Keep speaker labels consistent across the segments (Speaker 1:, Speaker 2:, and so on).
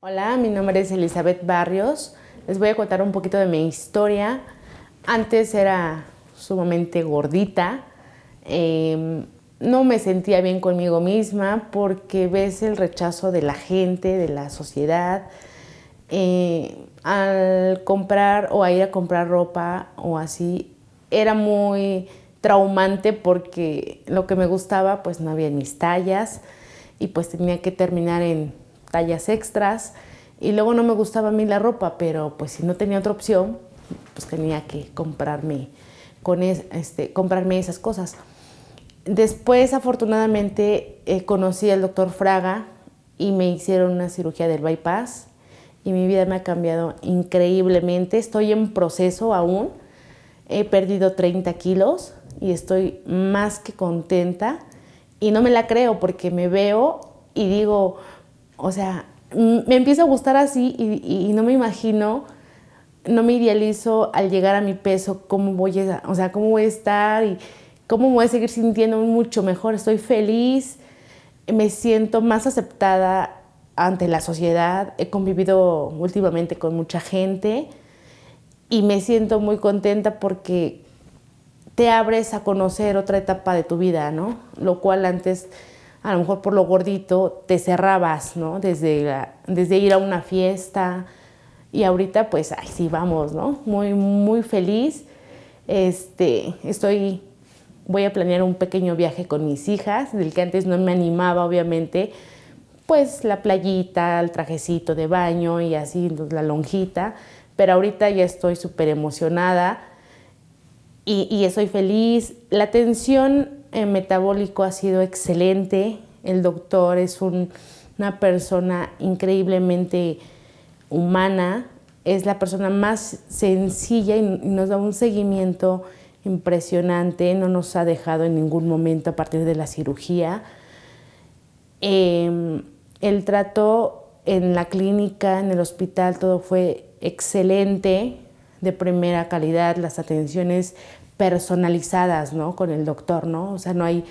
Speaker 1: Hola, mi nombre es Elizabeth Barrios. Les voy a contar un poquito de mi historia. Antes era sumamente gordita. Em, no me sentía bien conmigo misma porque ves el rechazo de la gente, de la sociedad. Eh, al comprar o a ir a comprar ropa o así, era muy traumante porque lo que me gustaba pues no había mis tallas y pues tenía que terminar en tallas extras y luego no me gustaba a mí la ropa, pero pues si no tenía otra opción, pues tenía que comprarme, con este, comprarme esas cosas. Después afortunadamente eh, conocí al doctor Fraga y me hicieron una cirugía del bypass y mi vida me ha cambiado increíblemente. Estoy en proceso aún, he perdido 30 kilos y estoy más que contenta y no me la creo porque me veo y digo, o sea, me empiezo a gustar así y, no me imagino, no me idealizo al llegar a mi peso, cómo voy a, o sea, cómo voy a estar y cómo voy a seguir sintiendo mucho mejor. Estoy feliz, me siento más aceptada ante la sociedad, he convivido últimamente con mucha gente y me siento muy contenta porque te abres a conocer otra etapa de tu vida, ¿no? Lo cual antes a lo mejor por lo gordito te cerrabas, ¿no? Desde, desde ir a una fiesta y ahorita pues, ay, sí, vamos, ¿no? Muy, muy feliz. Este, estoy, voy a planear un pequeño viaje con mis hijas, del que antes no me animaba, obviamente, pues la playita, el trajecito de baño y así, la lonjita, pero ahorita ya estoy súper emocionada y, y estoy feliz. La tensión eh, metabólico ha sido excelente. El doctor es una persona increíblemente humana. Es la persona más sencilla y, nos da un seguimiento impresionante. No nos ha dejado en ningún momento a partir de la cirugía. Em, el trato en la clínica, en el hospital, todo fue excelente, de primera calidad, las atenciones personalizadas, ¿no? Con el doctor, ¿no? O sea, no hay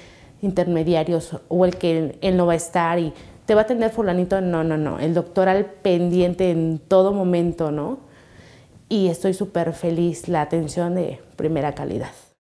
Speaker 1: intermediarios o el que él no va a estar y te va a atender fulanito, no, no, no, el doctor al pendiente en todo momento, ¿no? Y estoy súper feliz, la atención de primera calidad.